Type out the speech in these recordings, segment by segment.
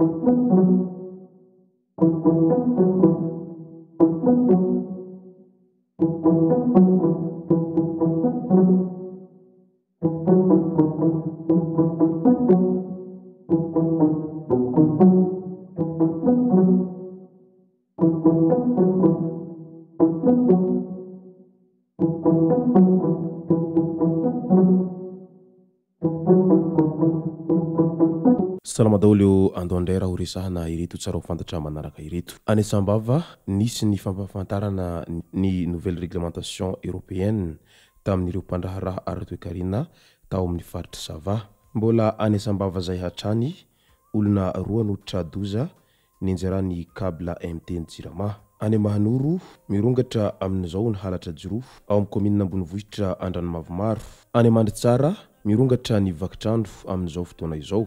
Thank you. daeododray raheairetosafantarakiesambava nisy ny fampafantarana ny nouvelle reglementation européene tam'ireomandraharaha atoeanatoam'ny faritry mbola anesam-bava zay atrany olonaroanotraza nynjrany abl mtji manoro mirongatra amin'zaonyhalatrajiroo ao amkomnaambony vohitra andranomavimaro ayamandry tsara mirongatra ny vakitrandro ami'zao fotoana izao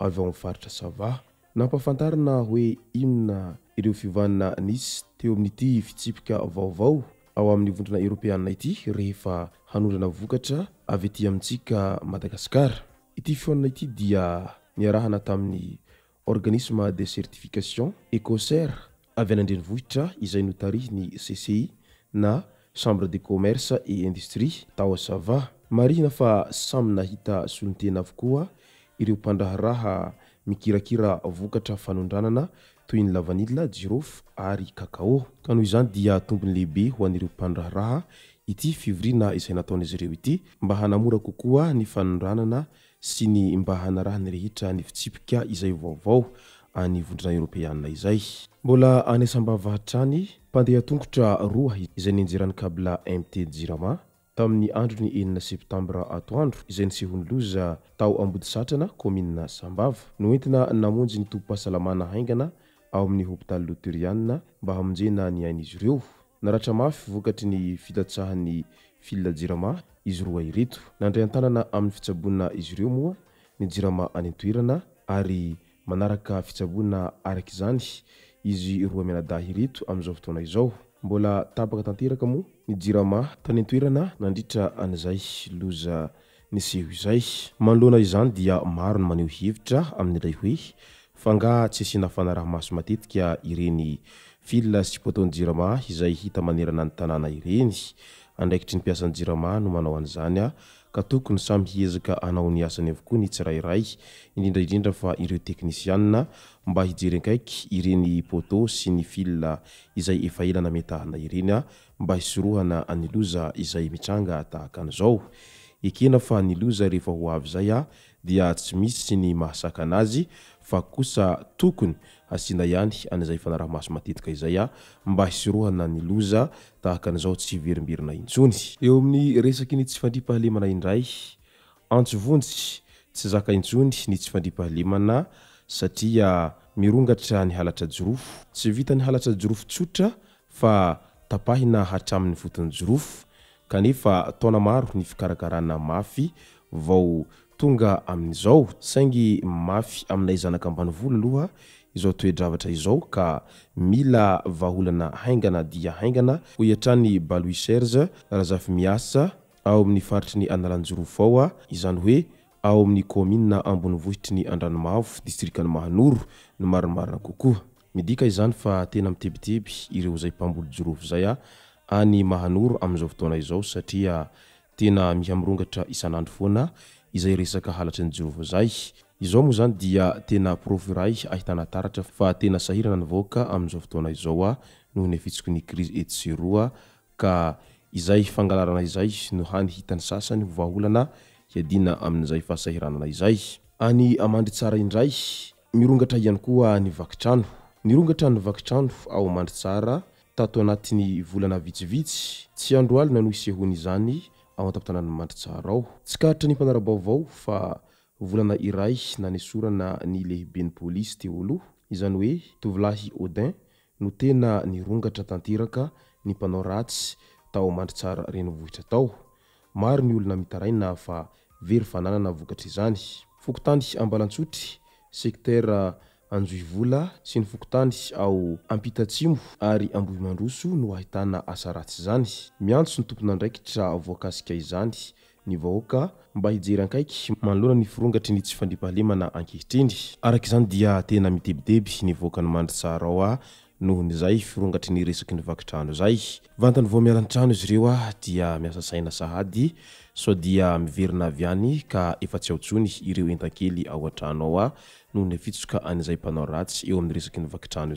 avy ao ami'nyfaritra savaha nampafantarana hoe imina ireo fivanna nisy teo amin'ity fitsipika vaovao ao amin'ny vondrina eropéaa ity rehefa hanodrana vokatra avy ety amintsika madagasikara ity fonana ity dia miarahana tamin'ny organisme de certification ecosert avy anyandreny vohitra izay notarih ny cci na chambre de commerce et industrie tao sava marihina fa samy nahita solontena avokoa ireo mpandraha raha mikirakira vokatra fanondranana toy ny lavanil jirof ary cacao ka noho izany dia tombonylehibe ho an'n'ireo mpandraha raha ity fivrina izay nataona izy reo ity mba hanamora kokoa ny fanondranana sy ny mba hanaraha nyrehetra ny fitsipika izay vaovao any vondrina europeaa izay mbola anesam-bavahatrany mpandeha tongotra roa izay nynjerany kabla mt jirama amin'ny andro ny enina septambra atoandro izay ny sehonyloza tao ambody satrana komia sambava no entina namonjy nytopahasalamana haingana ao amin'ny hopitaly lotoeri anna mba amonjena nyainaizy ireo naratra mafy vokatry ny filatsahan'ny fila jirama izy roa ireto nandray antanana amin'ny fitsabona izy ireo moa ny jirama any ntoerana ary manaraka fitsabona arak'zany izy roa mianada ireto amn'za fotoana izao mbola tabaka tanteraka moa ny jirama tany ntoerana nandritra an'izay loza ny seho zay manolohana zany dia maro no maneo hevitra amin'n'ilay hoe fa nga tsy asinafana rahamaso matetika ireny fil sy potony jerama izay hita manerana ny tanàna ireny andraikitry ni mpiasa ny jerama no manao an'izany a ah. ka tokony samy hihezaka hanao ny asany avokoa ny tsirairay indrindraindrindra fa ireo teknisiana mba hijerenkaiky ireny poto sy ny fila izay efa elana ametahana ireny a mba hisorohana anyloza izay mitranga tahaka an'izao ekena fa ny loza rehefa oavy zay a ah, dia tsy misy sy ny mahasaka anazy fa kosa tokony asiana ihany azay fanaramaso matetikazay amba ah, hisorohana loztaaknzao tsy verimberinaitsony eo amin'ny resaky ny tsy fandripa halemana indrayantso vonty tsy zaitsony ny tsy fadria aenaog atrajorofo tsy vita ny halatra jorofo tsotra fa tapahina hatramin'ny foton'ny jorofo kanefa taonamaro ny fikarakarana mafy vao tonga amin'izao saingy mafy ainay zanaka ambanivolo loha atoedravatra izaoka mila vaolana hingana dia hngana hoaanyaieziaai'y fairyy lanyjorofoaoyoyabnyhitrny andranooiyoiiieamamboljorooaya any mahanoro am'izao fotoana izao satria tenaihioaratenaprofy ray ahitanataratra fa tena sairana nyvoka amzao fotoana izao a nony fitsik ny riy eaya izay no hany hitany sasany hovaolana iana am'zay fahasairananaayy madry sara idraymiroaa iay koa nyvakitrano mirongatra nyvakitrano ao amandry tsara atao anatin'ny volana vitsivitsy tsy androalina no isehon'izany ao antapitanany mandritsara ao tsy karitra ny mpanarabaovao fa volana iray nanysorana ny lehiben'ny polisy te olo izany oe tovilahy adin no tena nirongatra tantiraka ny mpnaoratsy taienohitra yay na favey fannavokatraizay fokotany ambalantsotry secter anjohi vola sy ny fokotany ao ampitatsimo ary ambohy mandroso no ahitana asa ratsy izany mianotsy ny tompona ndraikitra voakasika izany ny vahoaka mba hijeryan-kaiky manoloana ny firongatry ny tsy fandi-pahalemana ankihitriny araka izany dia tena mitebiteby ny voaka ny mandritsaraao ah noho nyzay firongatry ny resaky nyvakitrano zaytanyvoiaatranozy reoadiasiaa miverina a ay ety atny ireoetakey aoatranoaoanohnyoka azay manaorasy eoam'y ekyrayzny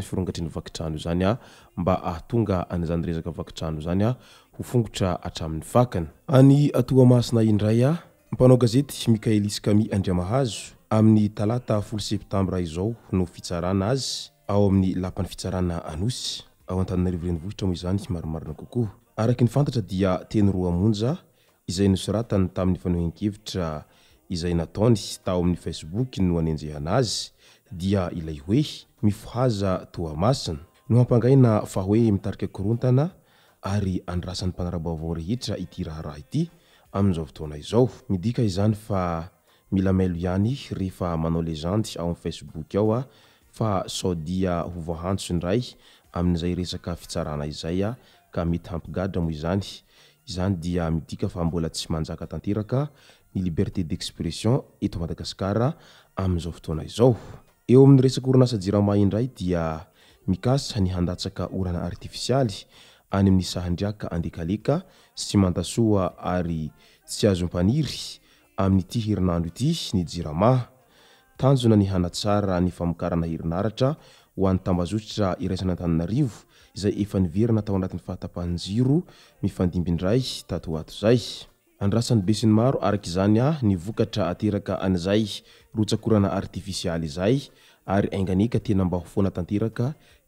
frar yranymba ahonga anzanyresakaitranozanya ofngotra ara'nyanyay aamaina indraya mpanao gazety mikaeliskami andriamahazo amin'ny talata folo septambra izao no fitsarana azy ao amin'ny lapany fitsarana anosy ao an-tanyna rivorenivohitra moa izany maromarina kokoa araky ny fantatra dia teny ro amonja izay nosiratany tamin'ny fanohinkevitra izay nataony tao amin'ny facebook no anynjehana azy dia ilay hoe mifohaza toamasina no ampangaina fa hoe mitarika korontana ary andrasan'ny mpanarabavao rehetra ity raharaha ity amin'zao fotoana izao midika izany fa mila malo ihany rehefa manao legende ao ayfacebook ao a ah, fa saodia vahantso indray ami'zay resaka fisrana izay ametyhampiaramozyydik ah, fa mbola tsy anjakateky liberté dexpression toadaaaza oaaeoam'y resaka orinasajiramahy indray dia mikastsa ny handatsaka orana artifisialy any amny sahandriaka andekaleka sy mantasoa ary yor ty iaroy ir nona ny anasanyfaona irinaratra oan'nytabazostra ranatanayefanvernatao anatny fahatapahjiro mifandimbindray tatatozayaanybeyaro akany ny vokatra ateraka anzay rotsakorana artifisialyzay ary anganeka tena mba ho foana tanteraka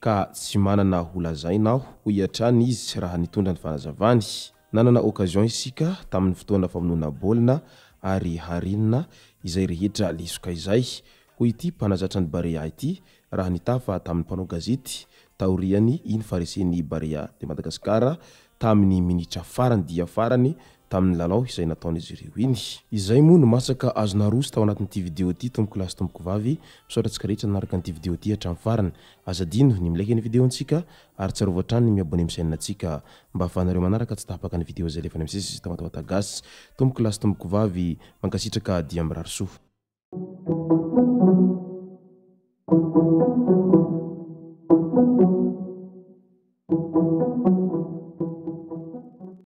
ka tsy manana holazainaho ho iatrany izy sy raha nitondra ny fanazavany nanana occazion isika tamin'ny fotoana famonoana baolina ary harinna izay rehetra lesoka izay ho ity mpanazatra ny barea ity raha nitafa tamin'ny mpanao gazety taorihany iny fareseny barea de madagasikara tamin'ny minitra farany dia farany tamin'ny lala izay nataona izy ireo iny izay moa no masaka azonarosy tao anatin'nyity video ty tomboko lasy tomboko vavy sotra ntsikarehtra manaraka n'ity video ty atram'ny farany azo dino ny mileka ny videontsika ary tsy arovoatran ny miabony misainana atsika mba afahanareo manaraka tsy taapaka ny video zay lefany amsesysy tamatamatagasy tomboka lasy tomboko vavy mankasitraka di am'raroso